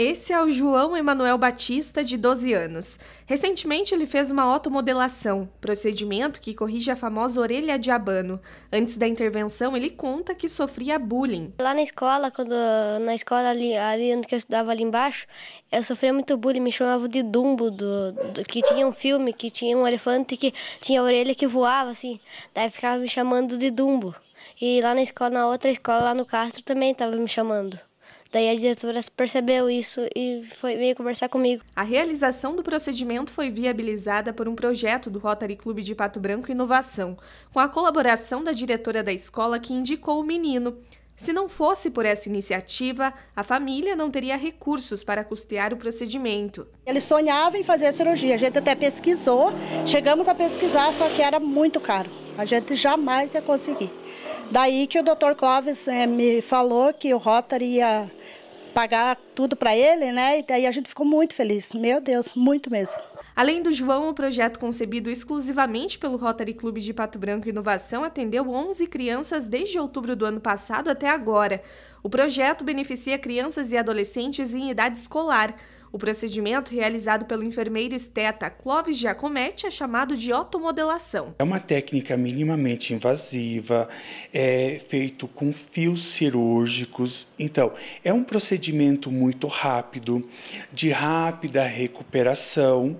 Esse é o João Emanuel Batista, de 12 anos. Recentemente, ele fez uma automodelação, procedimento que corrige a famosa orelha de abano. Antes da intervenção, ele conta que sofria bullying. Lá na escola, quando na escola ali, ali onde eu estudava ali embaixo, eu sofria muito bullying, me chamavam de Dumbo, do, do, que tinha um filme que tinha um elefante que tinha a orelha que voava, assim. Daí ficava me chamando de Dumbo. E lá na escola, na outra escola, lá no Castro, também estava me chamando. Daí a diretora percebeu isso e foi veio conversar comigo. A realização do procedimento foi viabilizada por um projeto do Rotary Clube de Pato Branco Inovação, com a colaboração da diretora da escola que indicou o menino. Se não fosse por essa iniciativa, a família não teria recursos para custear o procedimento. Ele sonhava em fazer a cirurgia, a gente até pesquisou, chegamos a pesquisar, só que era muito caro. A gente jamais ia conseguir. Daí que o Dr. Clóvis é, me falou que o Rotary ia pagar tudo para ele, né? E daí a gente ficou muito feliz. Meu Deus, muito mesmo. Além do João, o projeto concebido exclusivamente pelo Rotary Clube de Pato Branco Inovação atendeu 11 crianças desde outubro do ano passado até agora. O projeto beneficia crianças e adolescentes em idade escolar. O procedimento realizado pelo enfermeiro esteta Clóvis Giacometti é chamado de otomodelação. É uma técnica minimamente invasiva, é feito com fios cirúrgicos. Então, é um procedimento muito rápido, de rápida recuperação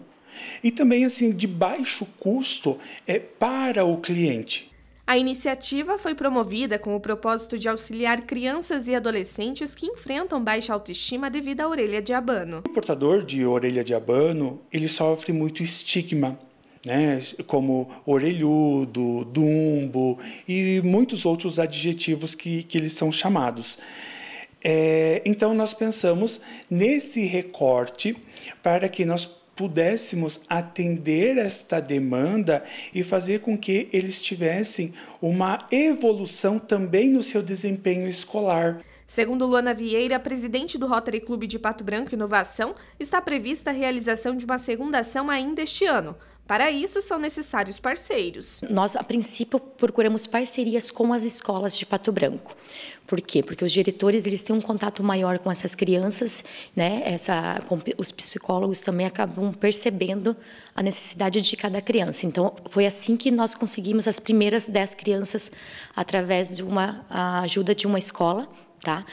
e também assim de baixo custo é para o cliente. A iniciativa foi promovida com o propósito de auxiliar crianças e adolescentes que enfrentam baixa autoestima devido à orelha de abano. O portador de orelha de abano, ele sofre muito estigma, né? como orelhudo, dumbo e muitos outros adjetivos que, que eles são chamados. É, então nós pensamos nesse recorte para que nós pudéssemos atender esta demanda e fazer com que eles tivessem uma evolução também no seu desempenho escolar. Segundo Luana Vieira, presidente do Rotary Clube de Pato Branco Inovação, está prevista a realização de uma segunda ação ainda este ano, para isso, são necessários parceiros. Nós, a princípio, procuramos parcerias com as escolas de Pato Branco. Por quê? Porque os diretores eles têm um contato maior com essas crianças, né? Essa, com, os psicólogos também acabam percebendo a necessidade de cada criança. Então, foi assim que nós conseguimos as primeiras 10 crianças através de uma ajuda de uma escola tá?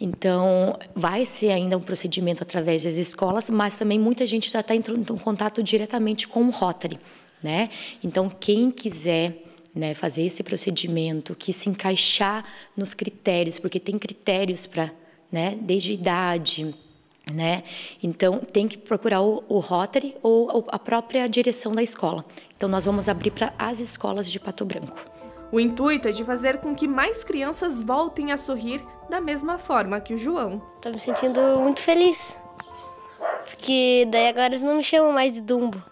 Então, vai ser ainda um procedimento através das escolas, mas também muita gente já está entrando em contato diretamente com o Rotary, né? Então, quem quiser né, fazer esse procedimento, que se encaixar nos critérios, porque tem critérios para, né, desde idade, né? Então, tem que procurar o, o Rotary ou a própria direção da escola. Então, nós vamos abrir para as escolas de Pato Branco. O intuito é de fazer com que mais crianças voltem a sorrir da mesma forma que o João. Estou me sentindo muito feliz, porque daí agora eles não me chamam mais de Dumbo.